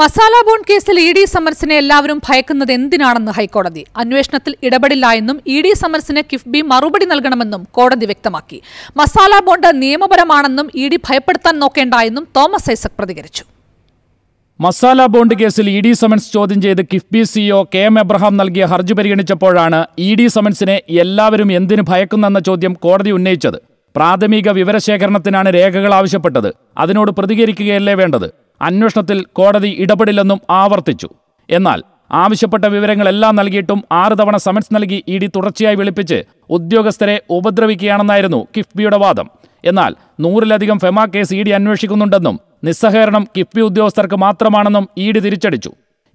masala bond കേസിൽ E D സമൻസിനെ എല്ലാവരും ഭയക്കുന്നത് എന്തിനാണെന്ന് ഹൈക്കോടതി അന്വേഷണത്തിൽ ഇടപെടില്ല എന്നും ഇ ഡി സമൻസിന് കിഫ്ബി മറുപടി നൽകണമെന്നും കോടതി വ്യക്തമാക്കി മസാല ബോണ്ട് നിയമപരമാണെന്നും ഇ ഡി ഭയപ്പെടുത്താൻ നോക്കേണ്ട എന്നും തോമസ് ഐസക് പ്രതികരിച്ചു മസാല ബോണ്ട് കേസിൽ ഇ ഡി സമൻസ് ചോദ്യം ചെയ്ത് KIIFB CEO K M Abraham നൽകിയ ഹർജി പരിഗണിച്ചപ്പോഴാണ് ഇ ഡി സമൻസിനെ എല്ലാവരും എന്തിനു ഭയക്കുന്നെന്ന ചോദ്യം കോടതി ഉന്നയിച്ചത് പ്രാഥമിക വിവരശേഖരണത്തിനാണ് രേഖകൾ ആവശ്യപ്പെട്ടത് അതിനോട് പ്രതികരിക്കുകയല്ലേ വേണ്ടത് അന്വേഷണത്തിൽ കോടതി ഇടപെടില്ലെന്നും ആവർത്തിച്ചു എന്നാൽ ആവശ്യപ്പെട്ട വിവരങ്ങളെല്ലാം നൽകിയിട്ടും ആറ് തവണ സമൻസ് നൽകി ഇ ഡി തുടർച്ചയായി വിളിപ്പിച്ച് ഉദ്യോഗസ്ഥരെ ഉപദ്രവിക്കുകയാണെന്നായിരുന്നു കിഫ്ബിയുടെ വാദം എന്നാൽ നൂറിലധികം ഫെമ കേസ് ഇ ഡി അന്വേഷിക്കുന്നുണ്ടെന്നും നിസ്സഹകരണം കിഫ്ബി ഉദ്യോഗസ്ഥർക്ക് മാത്രമാണെന്നും ഇ ഡി തിരിച്ചടിച്ചു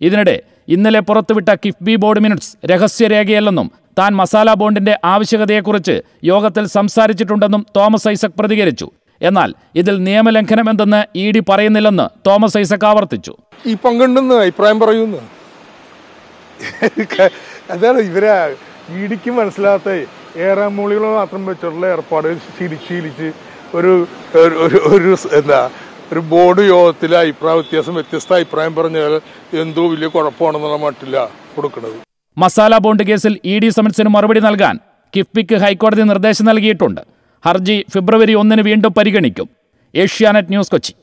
ഇതിനിടെ ഇന്നലെ പുറത്തുവിട്ട കിഫ്ബി ബോർഡ് മിനിറ്റ്സ് രഹസ്യരേഖയല്ലെന്നും താൻ മസാല ബോണ്ടിന്റെ ആവശ്യകതയെക്കുറിച്ച് യോഗത്തിൽ സംസാരിച്ചിട്ടുണ്ടെന്നും തോമസ് ഐസക് പ്രതികരിച്ചു എന്നാൽ ഇതിൽ നിയമലംഘനം എന്തെന്ന് ഇ ഡി പറയുന്നില്ലെന്ന് തോമസ് ഐസക് ആവർത്തിച്ചു ഈ പങ്കുണ്ടെന്ന് അഭിപ്രായം പറയുന്നു അതാണ് ഇവരെ ഇ ഡിക്ക് മനസ്സിലാത്ത ഏറാമൂളികൾ മാത്രം വെച്ചിട്ടുള്ള ഏർപ്പാട് ശീലിച്ച് ഒരു ഒരു എന്താ ഒരു ബോർഡ് യോഗത്തിൽ അഭിപ്രായ വ്യത്യാസം വ്യത്യസ്ത അഭിപ്രായം പറഞ്ഞാൽ എന്തോ വലിയ കുഴപ്പമാണെന്നുള്ള മട്ടില്ല കൊടുക്കുന്നത് മസാല ബോണ്ട് കേസിൽ ഇ ഡി സമൻസിന് മറുപടി നൽകാൻ കിഫ്ബിക്ക് ഹൈക്കോടതി നിർദ്ദേശം നൽകിയിട്ടുണ്ട് ഹർജി ഫെബ്രുവരി ഒന്നിന് വീണ്ടും പരിഗണിക്കും ഏഷ്യാനെറ്റ് ന്യൂസ് കൊച്ചി